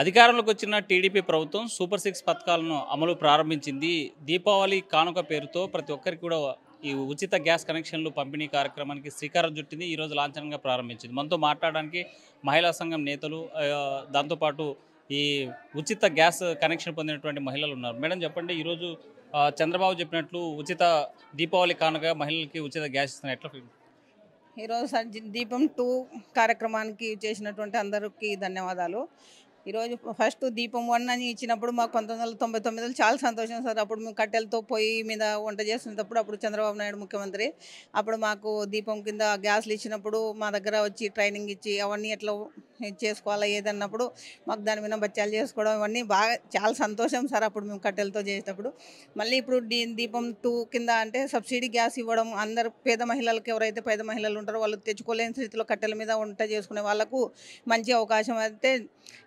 అధికారంలోకి వచ్చిన టీడీపీ ప్రభుత్వం సూపర్ సిక్స్ పథకాలను అమలు ప్రారంభించింది దీపావళి కానుక పేరుతో ప్రతి ఒక్కరికి కూడా ఈ ఉచిత గ్యాస్ కనెక్షన్లు పంపిణీ కార్యక్రమానికి శ్రీకారం చుట్టింది ఈరోజు లాంఛనంగా ప్రారంభించింది మనతో మాట్లాడడానికి మహిళా సంఘం నేతలు దాంతోపాటు ఈ ఉచిత గ్యాస్ కనెక్షన్ పొందినటువంటి మహిళలు ఉన్నారు మేడం చెప్పండి ఈరోజు చంద్రబాబు చెప్పినట్లు ఉచిత దీపావళి కానుక మహిళలకి ఉచిత గ్యాస్ ఇస్తున్నారు ఎట్లా ఈరోజు దీపం టూ కార్యక్రమానికి చేసినటువంటి అందరికీ ధన్యవాదాలు ఈరోజు ఫస్ట్ దీపం వన్ అని ఇచ్చినప్పుడు మాకు పంతొమ్మిది వందల తొంభై తొమ్మిదిలో చాలా సంతోషం సార్ అప్పుడు మేము కట్టెలతో పొయ్యి మీద వంట చేస్తున్నప్పుడు అప్పుడు చంద్రబాబు నాయుడు ముఖ్యమంత్రి అప్పుడు మాకు దీపం కింద గ్యాస్లు ఇచ్చినప్పుడు మా దగ్గర వచ్చి ట్రైనింగ్ ఇచ్చి అవన్నీ ఎట్లా ఇది చేసుకోవాలా ఏదన్నప్పుడు మాకు దాని మీద బచ్చాలు చేసుకోవడం ఇవన్నీ బాగా చాలా సంతోషం సార్ అప్పుడు మేము కట్టెలతో చేసేటప్పుడు మళ్ళీ ఇప్పుడు దీపం టూ కింద అంటే సబ్సిడీ గ్యాస్ ఇవ్వడం అందరు పేద మహిళలకు ఎవరైతే పేద మహిళలు ఉంటారో వాళ్ళు తెచ్చుకోలేని స్థితిలో కట్టెల మీద వంట చేసుకునే వాళ్ళకు మంచి అవకాశం అయితే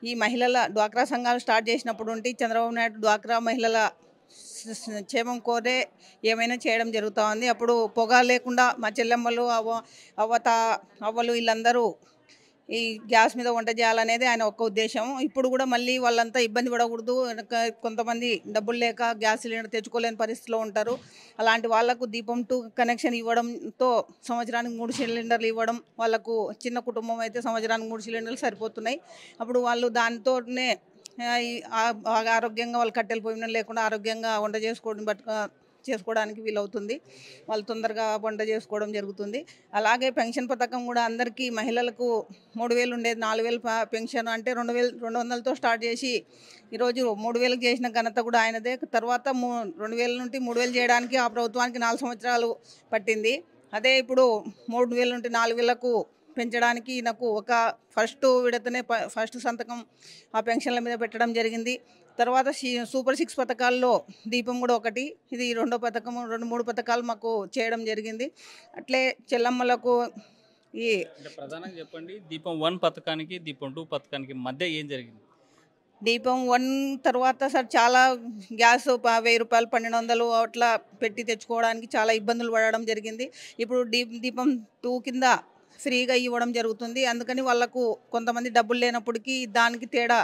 ఈ మహిళల డ్వాక్రా సంఘాలు స్టార్ట్ చేసినప్పుడు ఉంటే చంద్రబాబు నాయుడు డ్వాక్రా మహిళల క్షేమం కోరే ఏమైనా చేయడం జరుగుతూ ఉంది అప్పుడు పొగ లేకుండా మా చెల్లెమ్మలు అవ్వ అవ్వత అవ్వలు వీళ్ళందరూ ఈ గ్యాస్ మీద వంట చేయాలనేది ఆయన ఒక్క ఉద్దేశం ఇప్పుడు కూడా మళ్ళీ వాళ్ళంతా ఇబ్బంది పడకూడదు కొంతమంది డబ్బులు లేక గ్యాస్ సిలిండర్ తెచ్చుకోలేని పరిస్థితిలో ఉంటారు అలాంటి వాళ్లకు దీపం టు కనెక్షన్ ఇవ్వడంతో సంవత్సరానికి మూడు సిలిండర్లు ఇవ్వడం వాళ్ళకు చిన్న కుటుంబం అయితే సంవత్సరానికి మూడు సిలిండర్లు సరిపోతున్నాయి అప్పుడు వాళ్ళు దానితోనే ఆరోగ్యంగా వాళ్ళు కట్టెలు పోయిన లేకుండా ఆరోగ్యంగా వంట చేసుకోవడం బట్ చేసుకోవడానికి వీలవుతుంది వాళ్ళు తొందరగా వంట చేసుకోవడం జరుగుతుంది అలాగే పెన్షన్ పథకం కూడా అందరికీ మహిళలకు మూడు వేలు ఉండేది నాలుగు వేలు పెన్షన్ అంటే రెండు వేలు రెండు వందలతో స్టార్ట్ చేసి ఈరోజు మూడు వేలకు చేసిన ఘనత కూడా ఆయనదే తర్వాత మూ రెండు వేల నుండి మూడు వేలు చేయడానికి ఆ ప్రభుత్వానికి నాలుగు సంవత్సరాలు పట్టింది అదే ఇప్పుడు మూడు వేల నుండి నాలుగు వేలకు పెంచడానికి నాకు ఒక ఫస్ట్ విడతనే ఫస్ట్ సంతకం ఆ పెన్షన్ల మీద పెట్టడం జరిగింది తర్వాత సూపర్ సిక్స్ పథకాల్లో దీపం కూడా ఒకటి ఇది రెండో పథకం రెండు మూడు పథకాలు మాకు చేయడం జరిగింది అట్లే చెల్లమ్మలకు ఈ ప్రధానంగా చెప్పండి దీపం వన్ పథకానికి దీపం టూ పథకానికి మధ్య ఏం జరిగింది దీపం వన్ తర్వాత సార్ చాలా గ్యాస్ వెయ్యి రూపాయలు పన్నెండు వందలు అట్లా పెట్టి తెచ్చుకోవడానికి చాలా ఇబ్బందులు పడడం జరిగింది ఇప్పుడు దీపం టూ కింద ఫ్రీగా ఇవ్వడం జరుగుతుంది అందుకని వాళ్ళకు కొంతమంది డబ్బులు లేనప్పటికీ దానికి తేడా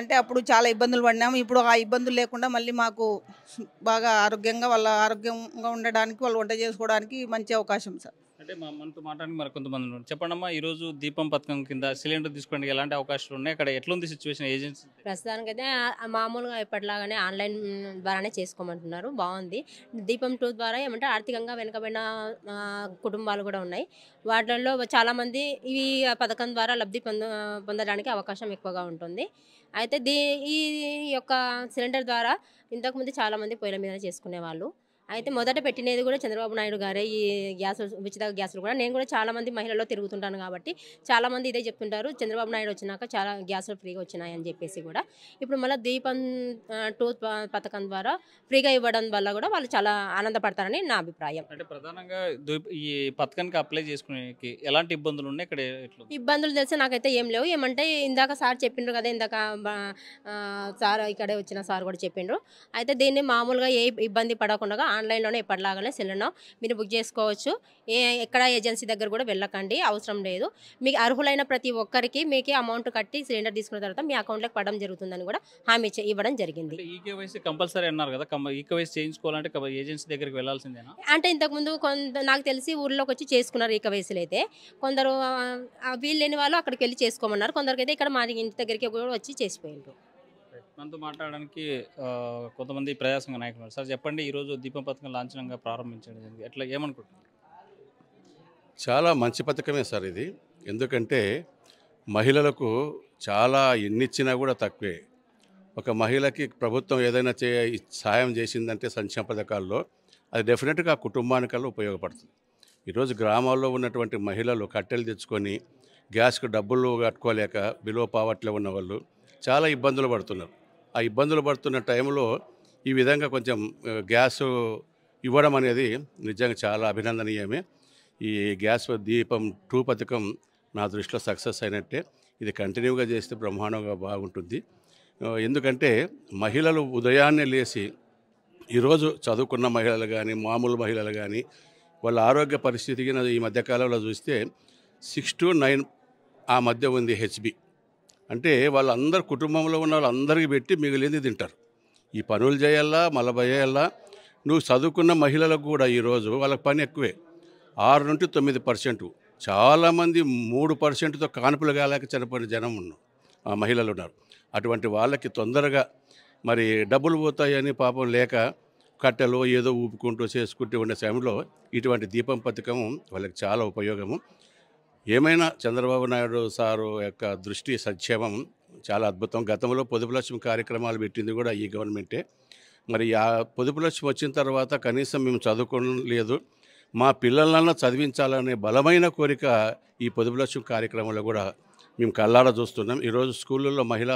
అంటే అప్పుడు చాలా ఇబ్బందులు పడినాము ఇప్పుడు ఆ ఇబ్బందులు లేకుండా మళ్ళీ మాకు బాగా ఆరోగ్యంగా వాళ్ళ ఆరోగ్యంగా ఉండడానికి వాళ్ళు వంట చేసుకోవడానికి మంచి అవకాశం సార్ అంటే మా మనతో మాట్లాడి మరి కొంతమంది ఉన్నారు చెప్పండి అమ్మా ఈరోజు దీపం పథకం కింద సిలిండర్ తీసుకోవడానికి ఎలాంటి అవకాశాలు ఉన్నాయి అక్కడ ఎట్లుంది సిచ్యువేషన్ ఏజెన్సీ ప్రస్తుతానికి అయితే మామూలుగా ఇప్పటిలాగానే ఆన్లైన్ ద్వారానే చేసుకోమంటున్నారు బాగుంది దీపం టూ ద్వారా ఏమంటే ఆర్థికంగా వెనుకబడిన కుటుంబాలు కూడా ఉన్నాయి వాటిల్లో చాలామంది ఈ పథకం ద్వారా లబ్ధి పొంద పొందడానికి అవకాశం ఎక్కువగా ఉంటుంది అయితే దీ ఈ యొక్క సిలిండర్ ద్వారా ఇంతకుముందు చాలామంది పొయ్యిల మీద చేసుకునేవాళ్ళు అయితే మొదట పెట్టినది కూడా చంద్రబాబు నాయుడు గారే ఈ గ్యాస్ ఉచిత గ్యాసులు కూడా నేను కూడా చాలామంది మహిళల్లో తిరుగుతుంటాను కాబట్టి చాలామంది ఇదే చెప్తుంటారు చంద్రబాబు నాయుడు వచ్చినాక చాలా గ్యాసులు ఫ్రీగా వచ్చినాయి అని చెప్పేసి కూడా ఇప్పుడు మళ్ళీ దీపం టూ పథకం ద్వారా ఫ్రీగా ఇవ్వడం వల్ల కూడా వాళ్ళు చాలా ఆనందపడతారని నా అభిప్రాయం అంటే ప్రధానంగా ఈ పథకానికి అప్లై చేసుకునే ఎలాంటి ఇబ్బందులు ఉన్నాయి ఇక్కడ ఇబ్బందులు తెలిసి నాకైతే ఏం లేవు ఏమంటే ఇందాక సార్ చెప్పిండ్రు కదా ఇందాక సార్ ఇక్కడే వచ్చిన సార్ కూడా చెప్పిండ్రు అయితే దీన్ని మామూలుగా ఏ ఇబ్బంది పడకుండా ఆన్లైన్లోనే ఎప్పటిలాగానే సెలూన్ మీరు బుక్ చేసుకోవచ్చు ఏ ఎక్కడ ఏజెన్సీ దగ్గర కూడా వెళ్ళకండి అవసరం లేదు మీకు అర్హులైన ప్రతి ఒక్కరికి మీకు అమౌంట్ కట్టి సిలిండర్ తీసుకున్న తర్వాత మీ అకౌంట్లోకి పడడం జరుగుతుందని కూడా హామీ ఇవ్వడం జరిగింది కంపల్సరీ అన్నారు కదా ఈకేవైసీ చేయించుకోవాలంటే ఏజెన్సీ దగ్గరికి వెళ్ళాల్సిందేనా అంటే ఇంతకుముందు కొంత నాకు తెలిసి ఊర్లోకి వచ్చి చేసుకున్నారు వయసులు అయితే కొందరు వీళ్ళు లేని వాళ్ళు అక్కడికి వెళ్ళి చేసుకోమన్నారు కొందరికైతే ఇక్కడ మా ఇంటి దగ్గరికి కూడా వచ్చి చేసిపోయారు మనతో మాట్లాడడానికి కొంతమంది ప్రజాసంఘ నాయకులు సార్ చెప్పండి ఈరోజు దీపం పథకం లాంఛనంగా ప్రారంభించడం ఎట్లా ఏమనుకుంటున్నారు చాలా మంచి పథకమే సార్ ఇది ఎందుకంటే మహిళలకు చాలా ఎన్నిచ్చినా కూడా తక్కువే ఒక మహిళకి ప్రభుత్వం ఏదైనా చే సహాయం చేసిందంటే సంక్షేమ పథకాల్లో అది డెఫినెట్గా కుటుంబానికల్లా ఉపయోగపడుతుంది ఈరోజు గ్రామాల్లో ఉన్నటువంటి మహిళలు కట్టెలు తెచ్చుకొని గ్యాస్కు డబ్బులు కట్టుకోలేక బిలో పావర్టీలో ఉన్న వాళ్ళు చాలా ఇబ్బందులు పడుతున్నారు ఆ ఇబ్బందులు పడుతున్న టైంలో ఈ విధంగా కొంచెం గ్యాస్ ఇవ్వడం అనేది నిజంగా చాలా అభినందనీయమే ఈ గ్యాస్ దీపం టూ పథకం నా దృష్టిలో సక్సెస్ అయినట్టే ఇది కంటిన్యూగా చేస్తే బ్రహ్మాండంగా బాగుంటుంది ఎందుకంటే మహిళలు ఉదయాన్నే లేచి ఈరోజు చదువుకున్న మహిళలు కానీ మామూలు మహిళలు కానీ వాళ్ళ ఆరోగ్య పరిస్థితికి ఈ మధ్యకాలంలో చూస్తే సిక్స్ టు నైన్ ఆ మధ్య ఉంది హెచ్బి అంటే వాళ్ళందరు కుటుంబంలో ఉన్న వాళ్ళందరికీ పెట్టి మిగిలింది తింటారు ఈ పనులు చేయాలా మళ్ళీ చేయాలా నువ్వు చదువుకున్న మహిళలకు కూడా ఈరోజు వాళ్ళకి పని ఎక్కువే ఆరు నుండి తొమ్మిది పర్సెంట్ చాలామంది మూడు పర్సెంట్తో కానుపులు కాలేక చనిపోయిన జనం ఆ మహిళలు ఉన్నారు అటువంటి వాళ్ళకి తొందరగా మరి డబ్బులు పోతాయని పాపం లేక కట్టెలో ఏదో ఊపుకుంటూ చేసుకుంటూ ఉండే సమయంలో ఇటువంటి దీపం పథకం వాళ్ళకి చాలా ఉపయోగము ఏమైనా చంద్రబాబు నాయుడు సారు యొక్క దృష్టి సంక్షేమం చాలా అద్భుతం గతంలో పొదుపు లక్ష్యం కార్యక్రమాలు పెట్టింది కూడా ఈ గవర్నమెంటే మరి ఆ పొదుపు లక్ష్యం వచ్చిన తర్వాత కనీసం మేము చదువుకోలేదు మా పిల్లలన్నా చదివించాలనే బలమైన కోరిక ఈ పొదుపు లక్ష్యం కార్యక్రమంలో కూడా మేము కళ్ళారా చూస్తున్నాం ఈరోజు స్కూళ్ళల్లో మహిళ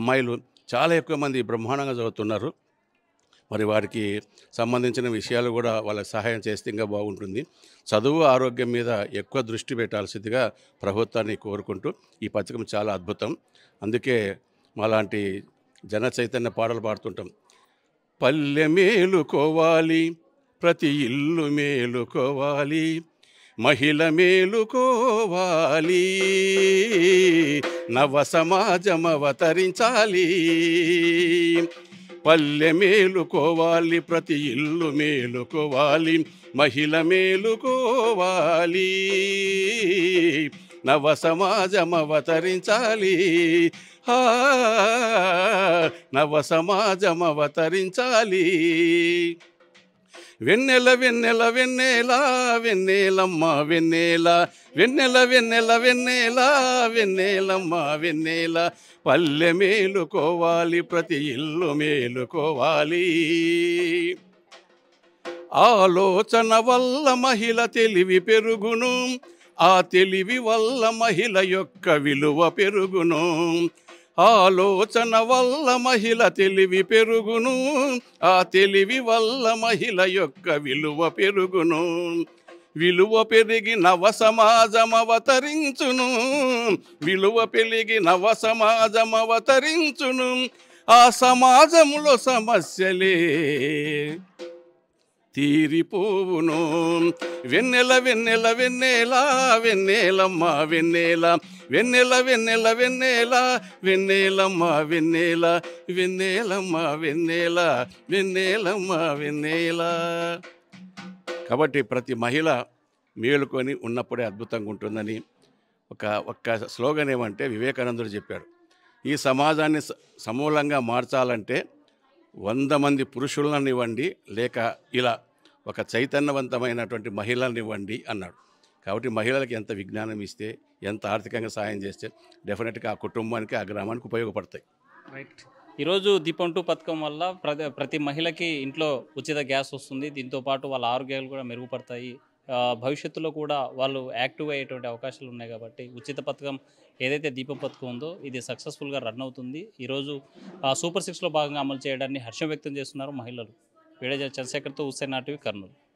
అమ్మాయిలు చాలా ఎక్కువ మంది బ్రహ్మాండంగా చదువుతున్నారు మరి వారికి సంబంధించిన విషయాలు కూడా వాళ్ళకి సహాయం చేస్తే ఇంకా బాగుంటుంది చదువు ఆరోగ్యం మీద ఎక్కువ దృష్టి పెట్టాల్సిందిగా ప్రభుత్వాన్ని కోరుకుంటూ ఈ పథకం చాలా అద్భుతం అందుకే మాలాంటి జన చైతన్య పాటలు పాడుతుంటాం పల్లె మేలుకోవాలి ప్రతి ఇల్లు మేలుకోవాలి మహిళ మేలుకోవాలి నవ సమాజం అవతరించాలి పల్లె మేలుకోవాలి ప్రతి ఇల్లు మేలుకోవాలి మహిళ మేలుకోవాలి నవ సమాజం అవతరించాలి నవ సమాజం అవతరించాలి వెన్నెల వెన్నెల వెన్నెల వెన్నెలమ్మ వెన్నెల వెన్నెల వెన్నెల వెన్నెల వెన్నెలమ్మ వెన్నెల పల్లె మేలుకోవాలి ప్రతి ఇల్లు మేలుకోవాలి ఆలోచన వల్ల మహిళ తెలివి పెరుగును ఆ తెలివి వల్ల మహిళ యొక్క విలువ పెరుగును ఆలోచన వల్ల మహిళ తెలివి పెరుగును ఆ తెలివి వల్ల మహిళ యొక్క విలువ పెరుగును విలువ పెరిగి నవ సమాజమవతరించును విలువ పెరిగి నవ సమాజమవతరించును ఆ సమాజంలో సమస్యలే తీరిపోవును వెన్నెల వెన్నెల వెన్నెల వెన్నెలమ్మ వెన్నెల వెన్నెల వెన్నెల వెన్నెల వెన్నెలమ్మ వెన్నెల వెన్నెలమ్మ వెన్నెల వెన్నెలమ్మ వెన్నెల కాబట్టి ప్రతి మహిళ మేలుకొని ఉన్నప్పుడే అద్భుతంగా ఉంటుందని ఒక ఒక్క స్లోగన్ ఏమంటే వివేకానందుడు చెప్పాడు ఈ సమాజాన్ని సమూలంగా మార్చాలంటే వంద మంది పురుషులనివ్వండి లేక ఇలా ఒక చైతన్యవంతమైనటువంటి మహిళనివ్వండి అన్నాడు కాబట్టి మహిళలకు ఎంత విజ్ఞానం ఇస్తే ఎంత ఆర్థికంగా సాయం చేస్తే డెఫినెట్గా ఆ కుటుంబానికి ఆ గ్రామానికి ఉపయోగపడతాయి రైట్ ఈరోజు దీపంటు పథకం వల్ల ప్రతి ప్రతి మహిళకి ఇంట్లో ఉచిత గ్యాస్ వస్తుంది దీంతోపాటు వాళ్ళ ఆరోగ్యాలు కూడా మెరుగుపడతాయి భవిష్యత్తులో కూడా వాళ్ళు యాక్టివ్ అయ్యేటువంటి అవకాశాలు ఉన్నాయి కాబట్టి ఉచిత పథకం ఏదైతే దీపం పథకం ఉందో ఇది సక్సెస్ఫుల్గా రన్ అవుతుంది ఈరోజు సూపర్ సిక్స్లో భాగంగా అమలు చేయడాన్ని హర్షం వ్యక్తం చేస్తున్నారు మహిళలు వీడేజ చంద్రశేఖర్తో ఉసేనాటివి కర్నూలు